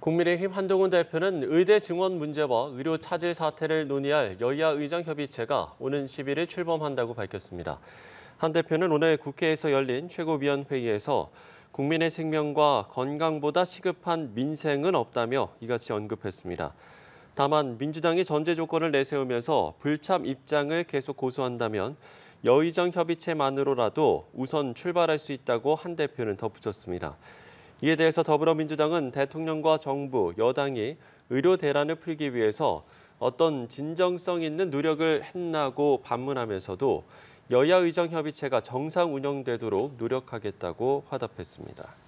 국민의힘 한동훈 대표는 의대 증원 문제와 의료 차질 사태를 논의할 여야 의장 협의체가 오는 11일 출범한다고 밝혔습니다. 한 대표는 오늘 국회에서 열린 최고위원회의에서 국민의 생명과 건강보다 시급한 민생은 없다며 이같이 언급했습니다. 다만 민주당이 전제 조건을 내세우면서 불참 입장을 계속 고수한다면 여의정 협의체만으로라도 우선 출발할 수 있다고 한 대표는 덧붙였습니다. 이에 대해서 더불어민주당은 대통령과 정부, 여당이 의료 대란을 풀기 위해서 어떤 진정성 있는 노력을 했나고 반문하면서도 여야 의정협의체가 정상 운영되도록 노력하겠다고 화답했습니다.